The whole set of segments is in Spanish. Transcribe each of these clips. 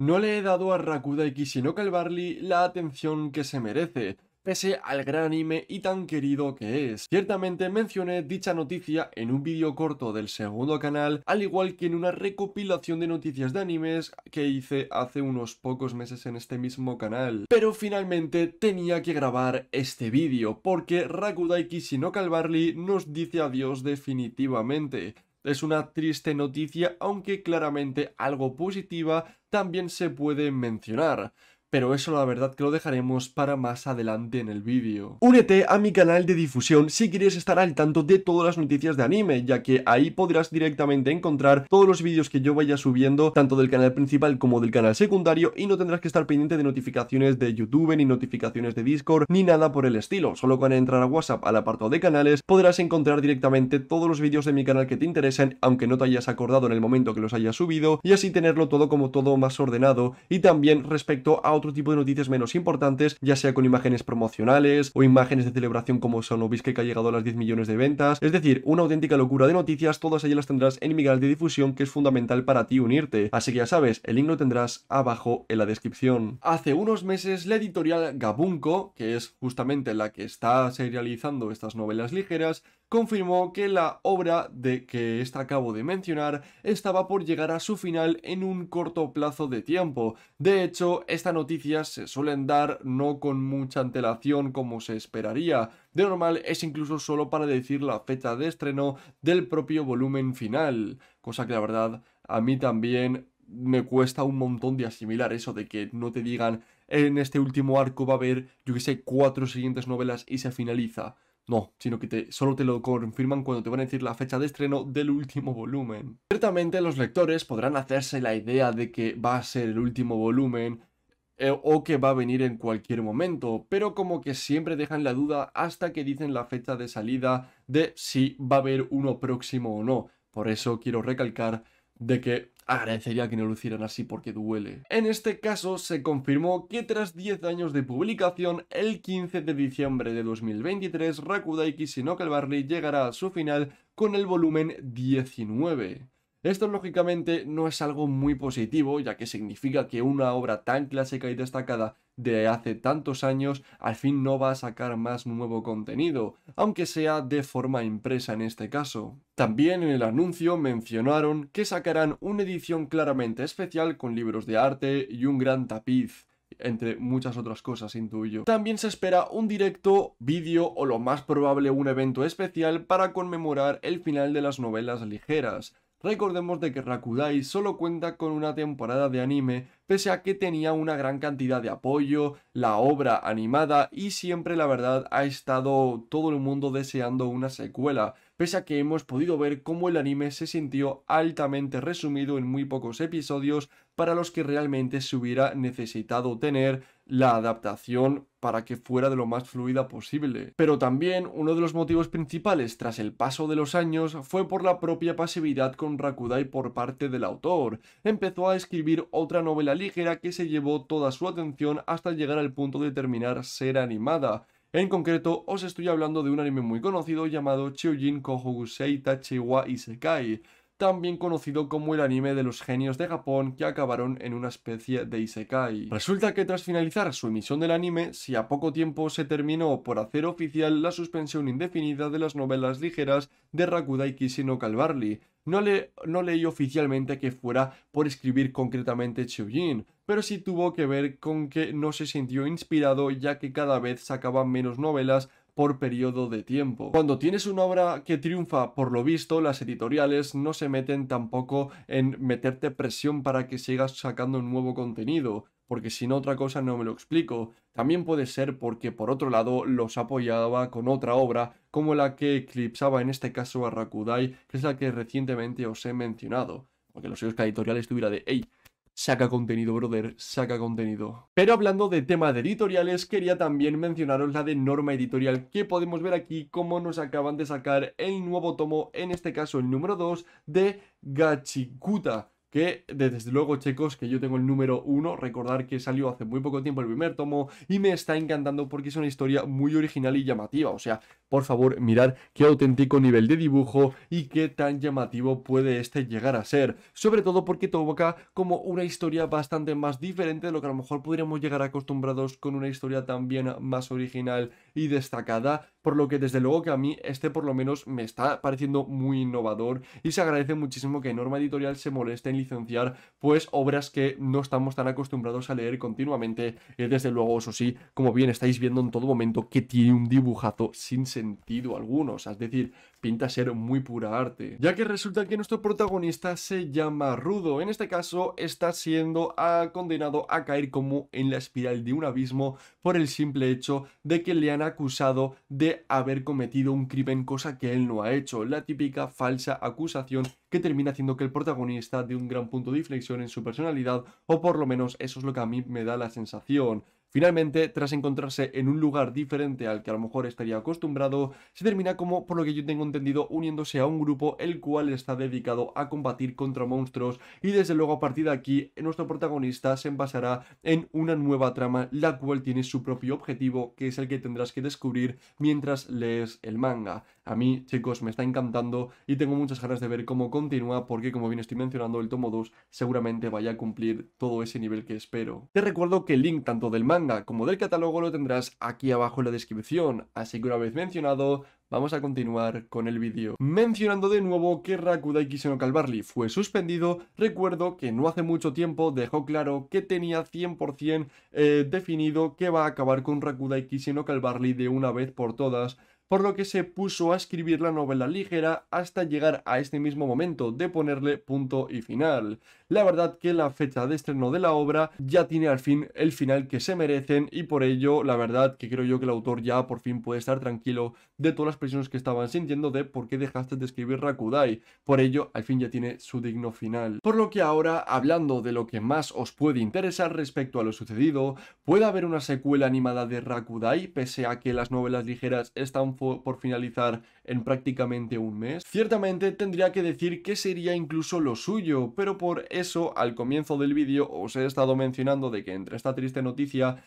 No le he dado a Rakudaiki y no Calvarli la atención que se merece, pese al gran anime y tan querido que es. Ciertamente mencioné dicha noticia en un vídeo corto del segundo canal, al igual que en una recopilación de noticias de animes que hice hace unos pocos meses en este mismo canal. Pero finalmente tenía que grabar este vídeo, porque Rakudai y no Barley nos dice adiós definitivamente. Es una triste noticia, aunque claramente algo positiva también se puede mencionar pero eso la verdad que lo dejaremos para más adelante en el vídeo. Únete a mi canal de difusión si quieres estar al tanto de todas las noticias de anime, ya que ahí podrás directamente encontrar todos los vídeos que yo vaya subiendo, tanto del canal principal como del canal secundario, y no tendrás que estar pendiente de notificaciones de YouTube, ni notificaciones de Discord, ni nada por el estilo. Solo con entrar a WhatsApp al apartado de canales, podrás encontrar directamente todos los vídeos de mi canal que te interesen, aunque no te hayas acordado en el momento que los hayas subido, y así tenerlo todo como todo más ordenado, y también respecto a otro tipo de noticias menos importantes, ya sea con imágenes promocionales o imágenes de celebración como ¿veis que ha llegado a las 10 millones de ventas. Es decir, una auténtica locura de noticias, todas ellas las tendrás en mi de difusión que es fundamental para ti unirte. Así que ya sabes, el link lo tendrás abajo en la descripción. Hace unos meses la editorial Gabunco, que es justamente la que está serializando estas novelas ligeras, confirmó que la obra de que esta acabo de mencionar estaba por llegar a su final en un corto plazo de tiempo. De hecho, esta noticia se suelen dar no con mucha antelación como se esperaría. De normal es incluso solo para decir la fecha de estreno del propio volumen final, cosa que la verdad a mí también me cuesta un montón de asimilar eso de que no te digan en este último arco va a haber, yo que sé, cuatro siguientes novelas y se finaliza. No, sino que te, solo te lo confirman cuando te van a decir la fecha de estreno del último volumen. Ciertamente los lectores podrán hacerse la idea de que va a ser el último volumen, eh, o que va a venir en cualquier momento, pero como que siempre dejan la duda hasta que dicen la fecha de salida de si va a haber uno próximo o no. Por eso quiero recalcar de que agradecería que no lo hicieran así porque duele. En este caso se confirmó que tras 10 años de publicación, el 15 de diciembre de 2023, Rakudaiki Shinokal Barley llegará a su final con el volumen 19. Esto lógicamente no es algo muy positivo, ya que significa que una obra tan clásica y destacada de hace tantos años al fin no va a sacar más nuevo contenido, aunque sea de forma impresa en este caso. También en el anuncio mencionaron que sacarán una edición claramente especial con libros de arte y un gran tapiz entre muchas otras cosas, intuyo. También se espera un directo, vídeo o lo más probable un evento especial para conmemorar el final de las novelas ligeras, Recordemos de que Rakudai solo cuenta con una temporada de anime, pese a que tenía una gran cantidad de apoyo, la obra animada y siempre la verdad ha estado todo el mundo deseando una secuela, pese a que hemos podido ver cómo el anime se sintió altamente resumido en muy pocos episodios para los que realmente se hubiera necesitado tener la adaptación para que fuera de lo más fluida posible. Pero también uno de los motivos principales tras el paso de los años fue por la propia pasividad con Rakudai por parte del autor. Empezó a escribir otra novela ligera que se llevó toda su atención hasta llegar al punto de terminar ser animada, en concreto, os estoy hablando de un anime muy conocido llamado Chiyojin Kohogusei Sei Tachiwa Isekai, también conocido como el anime de los genios de Japón que acabaron en una especie de isekai. Resulta que tras finalizar su emisión del anime, si a poco tiempo se terminó por hacer oficial la suspensión indefinida de las novelas ligeras de Rakudai Kishino Calvarly, no, le, no leí oficialmente que fuera por escribir concretamente Jin, pero sí tuvo que ver con que no se sintió inspirado ya que cada vez sacaban menos novelas por periodo de tiempo. Cuando tienes una obra que triunfa, por lo visto, las editoriales no se meten tampoco en meterte presión para que sigas sacando un nuevo contenido porque si no otra cosa no me lo explico. También puede ser porque por otro lado los apoyaba con otra obra como la que eclipsaba en este caso a Rakudai, que es la que recientemente os he mencionado. Porque los sellos editoriales estuviera de, hey, Saca contenido, brother, saca contenido. Pero hablando de tema de editoriales, quería también mencionaros la de Norma Editorial, que podemos ver aquí cómo nos acaban de sacar el nuevo tomo, en este caso el número 2, de Gachikuta que desde luego chicos que yo tengo el número 1, recordar que salió hace muy poco tiempo el primer tomo y me está encantando porque es una historia muy original y llamativa, o sea, por favor mirad qué auténtico nivel de dibujo y qué tan llamativo puede este llegar a ser. Sobre todo porque toca como una historia bastante más diferente de lo que a lo mejor podríamos llegar acostumbrados con una historia también más original y destacada, por lo que desde luego que a mí este por lo menos me está pareciendo muy innovador y se agradece muchísimo que Norma Editorial se moleste en licenciar pues obras que no estamos tan acostumbrados a leer continuamente, y eh, desde luego eso sí, como bien estáis viendo en todo momento que tiene un dibujazo sin sentido sentido alguno, es decir, pinta ser muy pura arte. Ya que resulta que nuestro protagonista se llama Rudo, en este caso está siendo ah, condenado a caer como en la espiral de un abismo por el simple hecho de que le han acusado de haber cometido un crimen, cosa que él no ha hecho, la típica falsa acusación que termina haciendo que el protagonista dé un gran punto de inflexión en su personalidad, o por lo menos eso es lo que a mí me da la sensación. Finalmente, tras encontrarse en un lugar diferente al que a lo mejor estaría acostumbrado, se termina como, por lo que yo tengo entendido, uniéndose a un grupo el cual está dedicado a combatir contra monstruos y desde luego a partir de aquí nuestro protagonista se envasará en una nueva trama la cual tiene su propio objetivo que es el que tendrás que descubrir mientras lees el manga a mí, chicos, me está encantando y tengo muchas ganas de ver cómo continúa porque, como bien estoy mencionando, el tomo 2 seguramente vaya a cumplir todo ese nivel que espero. Te recuerdo que el link tanto del manga como del catálogo lo tendrás aquí abajo en la descripción, así que una vez mencionado, Vamos a continuar con el vídeo. Mencionando de nuevo que Rakudai Kishino Calvarly fue suspendido, recuerdo que no hace mucho tiempo dejó claro que tenía 100% eh, definido que va a acabar con Rakudai Kishino Calvarly de una vez por todas por lo que se puso a escribir la novela ligera hasta llegar a este mismo momento de ponerle punto y final. La verdad que la fecha de estreno de la obra ya tiene al fin el final que se merecen y por ello la verdad que creo yo que el autor ya por fin puede estar tranquilo de todas las presiones que estaban sintiendo de por qué dejaste de escribir Rakudai. Por ello al fin ya tiene su digno final. Por lo que ahora hablando de lo que más os puede interesar respecto a lo sucedido, puede haber una secuela animada de Rakudai pese a que las novelas ligeras están por, finalizar en prácticamente un mes, ciertamente tendría que decir que sería incluso lo suyo, pero por eso al comienzo del vídeo os he estado mencionando de que entre esta triste noticia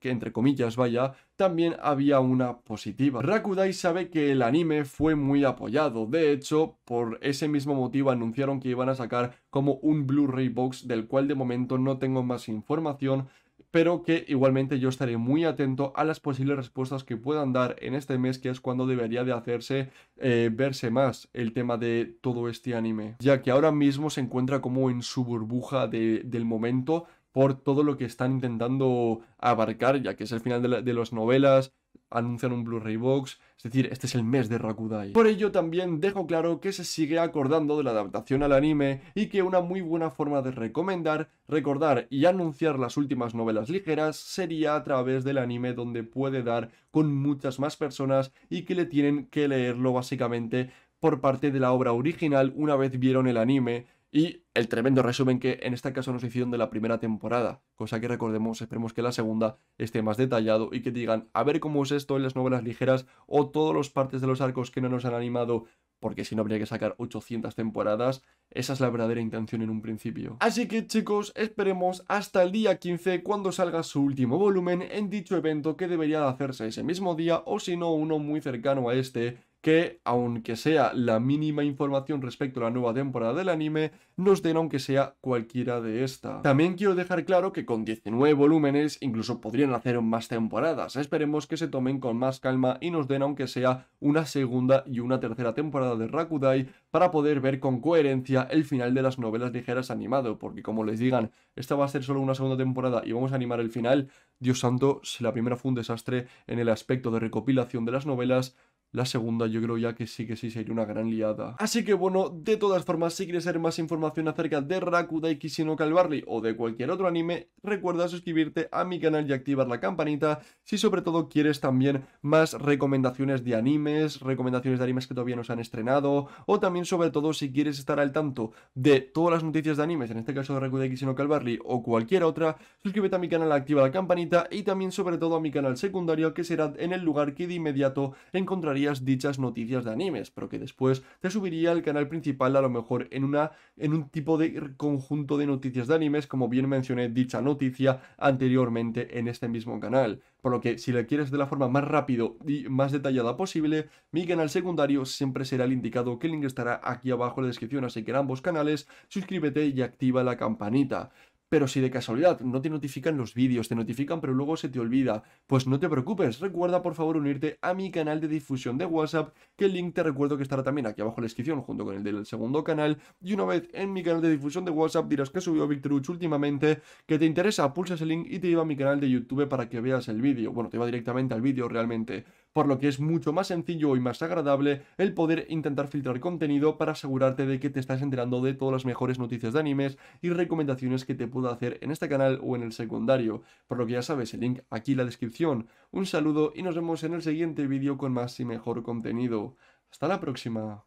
que entre comillas vaya, también había una positiva. Rakudai sabe que el anime fue muy apoyado, de hecho, por ese mismo motivo anunciaron que iban a sacar como un Blu-ray box del cual de momento no tengo más información, pero que igualmente yo estaré muy atento a las posibles respuestas que puedan dar en este mes, que es cuando debería de hacerse eh, verse más el tema de todo este anime, ya que ahora mismo se encuentra como en su burbuja del momento por todo lo que están intentando abarcar, ya que es el final de, de las novelas, anuncian un Blu-ray Box, es decir, este es el mes de Rakudai. Por ello también dejo claro que se sigue acordando de la adaptación al anime y que una muy buena forma de recomendar, recordar y anunciar las últimas novelas ligeras sería a través del anime donde puede dar con muchas más personas y que le tienen que leerlo básicamente por parte de la obra original una vez vieron el anime y el tremendo resumen que en este caso nos hicieron de la primera temporada, cosa que recordemos, esperemos que la segunda esté más detallado y que digan a ver cómo es esto en las novelas ligeras o todas las partes de los arcos que no nos han animado porque si no habría que sacar 800 temporadas. Esa es la verdadera intención en un principio. Así que chicos, esperemos hasta el día 15 cuando salga su último volumen en dicho evento que debería de hacerse ese mismo día o si no uno muy cercano a este que, aunque sea la mínima información respecto a la nueva temporada del anime, nos den aunque sea cualquiera de esta. También quiero dejar claro que con 19 volúmenes incluso podrían hacer más temporadas. Esperemos que se tomen con más calma y nos den aunque sea una segunda y una tercera temporada de Rakudai para poder ver con coherencia el final de las novelas ligeras animado, porque como les digan, esta va a ser solo una segunda temporada y vamos a animar el final, Dios santo, si la primera fue un desastre en el aspecto de recopilación de las novelas, la segunda yo creo ya que sí que sí sería una gran liada. Así que bueno, de todas formas, si quieres saber más información acerca de Rakudai Kishino Calvarly o de cualquier otro anime, recuerda suscribirte a mi canal y activar la campanita. Si sobre todo quieres también más recomendaciones de animes, recomendaciones de animes que todavía no se han estrenado, o también sobre todo si quieres estar al tanto de todas las noticias de animes, en este caso de Rakudai Kishino Calvarly o cualquier otra, suscríbete a mi canal, activa la campanita y también sobre todo a mi canal secundario que será en el lugar que de inmediato encontrarás dichas noticias de animes, pero que después te subiría al canal principal a lo mejor en, una, en un tipo de conjunto de noticias de animes, como bien mencioné dicha noticia anteriormente en este mismo canal. Por lo que si la quieres de la forma más rápido y más detallada posible, mi canal secundario siempre será el indicado que el link estará aquí abajo en la descripción, así que en ambos canales suscríbete y activa la campanita. Pero si de casualidad no te notifican los vídeos, te notifican pero luego se te olvida, pues no te preocupes, recuerda por favor unirte a mi canal de difusión de WhatsApp, que el link te recuerdo que estará también aquí abajo en la descripción junto con el del segundo canal, y una vez en mi canal de difusión de WhatsApp dirás que subió Victoruch últimamente, que te interesa, pulsas el link y te lleva a mi canal de YouTube para que veas el vídeo, bueno, te va directamente al vídeo realmente, por lo que es mucho más sencillo y más agradable el poder intentar filtrar contenido para asegurarte de que te estás enterando de todas las mejores noticias de animes y recomendaciones que te puedo hacer en este canal o en el secundario, por lo que ya sabes el link aquí en la descripción. Un saludo y nos vemos en el siguiente vídeo con más y mejor contenido. Hasta la próxima.